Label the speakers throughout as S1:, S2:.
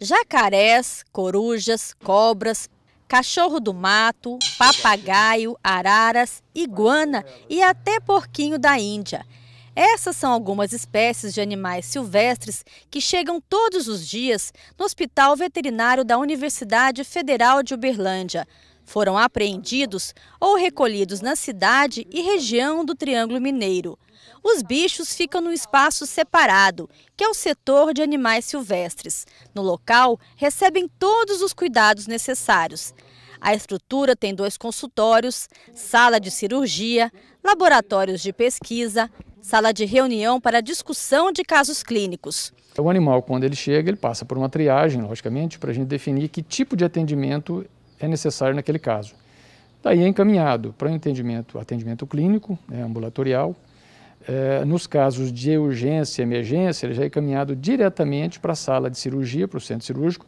S1: Jacarés, corujas, cobras, cachorro do mato, papagaio, araras, iguana e até porquinho da Índia. Essas são algumas espécies de animais silvestres que chegam todos os dias no Hospital Veterinário da Universidade Federal de Uberlândia. Foram apreendidos ou recolhidos na cidade e região do Triângulo Mineiro os bichos ficam num espaço separado, que é o setor de animais silvestres. No local, recebem todos os cuidados necessários. A estrutura tem dois consultórios, sala de cirurgia, laboratórios de pesquisa, sala de reunião para discussão de casos clínicos.
S2: O animal, quando ele chega, ele passa por uma triagem, logicamente, para a gente definir que tipo de atendimento é necessário naquele caso. Daí é encaminhado para o um atendimento, atendimento clínico, né, ambulatorial, eh, nos casos de urgência e emergência, ele já é encaminhado diretamente para a sala de cirurgia, para o centro cirúrgico,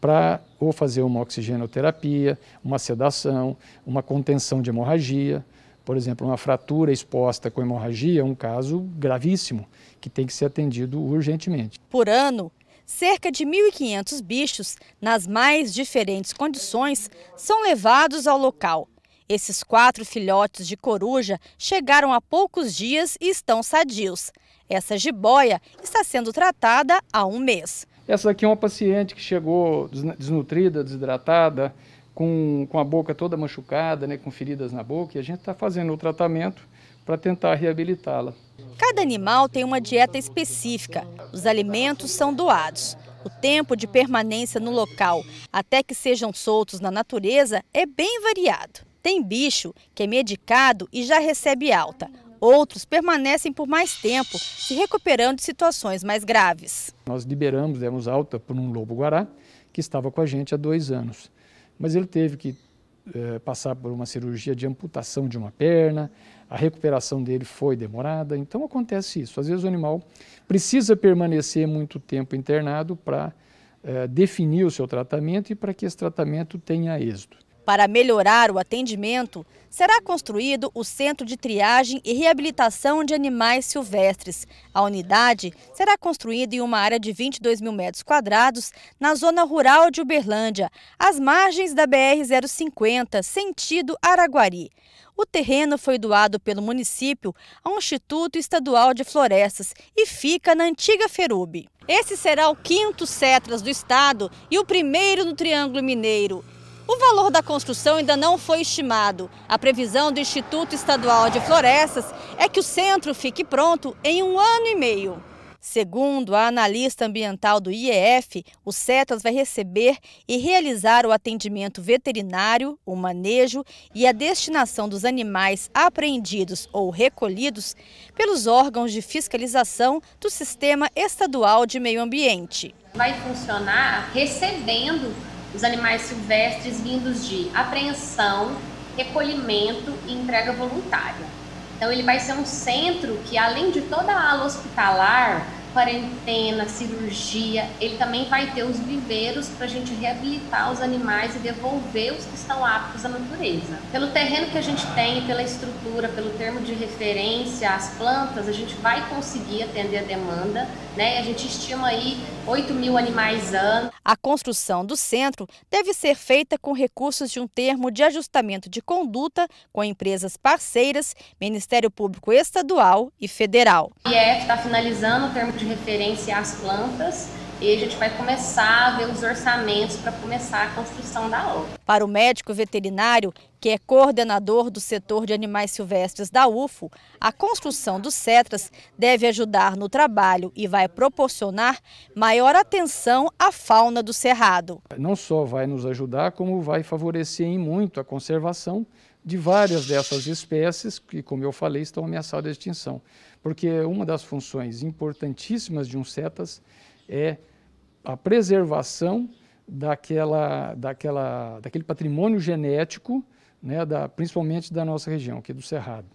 S2: para ou fazer uma oxigenoterapia, uma sedação, uma contenção de hemorragia. Por exemplo, uma fratura exposta com hemorragia é um caso gravíssimo que tem que ser atendido urgentemente.
S1: Por ano, cerca de 1.500 bichos, nas mais diferentes condições, são levados ao local esses quatro filhotes de coruja chegaram há poucos dias e estão sadios. Essa jiboia está sendo tratada há um mês.
S2: Essa aqui é uma paciente que chegou desnutrida, desidratada, com, com a boca toda machucada, né, com feridas na boca, e a gente está fazendo o tratamento para tentar reabilitá-la.
S1: Cada animal tem uma dieta específica. Os alimentos são doados. O tempo de permanência no local até que sejam soltos na natureza é bem variado. Tem bicho que é medicado e já recebe alta. Outros permanecem por mais tempo, se recuperando de situações mais graves.
S2: Nós liberamos, demos alta por um lobo-guará que estava com a gente há dois anos. Mas ele teve que eh, passar por uma cirurgia de amputação de uma perna, a recuperação dele foi demorada, então acontece isso. Às vezes o animal precisa permanecer muito tempo internado para eh, definir o seu tratamento e para que esse tratamento tenha êxito.
S1: Para melhorar o atendimento, será construído o Centro de Triagem e Reabilitação de Animais Silvestres. A unidade será construída em uma área de 22 mil metros quadrados na zona rural de Uberlândia, às margens da BR-050, sentido Araguari. O terreno foi doado pelo município ao Instituto Estadual de Florestas e fica na antiga Ferube. Esse será o quinto Cetras do estado e o primeiro no Triângulo Mineiro. O valor da construção ainda não foi estimado. A previsão do Instituto Estadual de Florestas é que o centro fique pronto em um ano e meio. Segundo a analista ambiental do IEF, o CETAS vai receber e realizar o atendimento veterinário, o manejo e a destinação dos animais apreendidos ou recolhidos pelos órgãos de fiscalização do Sistema Estadual de Meio Ambiente.
S3: Vai funcionar recebendo os animais silvestres vindos de apreensão, recolhimento e entrega voluntária. Então, ele vai ser um centro que, além de toda a ala hospitalar, quarentena, cirurgia, ele também vai ter os viveiros para a gente reabilitar os animais e devolver os que estão aptos à natureza. Pelo terreno que a gente tem, pela estrutura, pelo termo de referência, as plantas, a gente vai conseguir atender a demanda, né? a gente estima aí 8 mil
S1: animais ano. A construção do centro deve ser feita com recursos de um termo de ajustamento de conduta com empresas parceiras, Ministério Público Estadual e Federal.
S3: O IEF é, está finalizando o termo de referência às plantas e a gente vai começar a ver os orçamentos para começar a construção da obra.
S1: Para o médico veterinário, que é coordenador do setor de animais silvestres da UFO, a construção dos CETRAS deve ajudar no trabalho e vai proporcionar maior atenção à fauna do cerrado.
S2: Não só vai nos ajudar, como vai favorecer em muito a conservação de várias dessas espécies que, como eu falei, estão ameaçadas de extinção. Porque uma das funções importantíssimas de um CETAS é a preservação daquela, daquela, daquele patrimônio genético, né, da, principalmente da nossa região, aqui do Cerrado.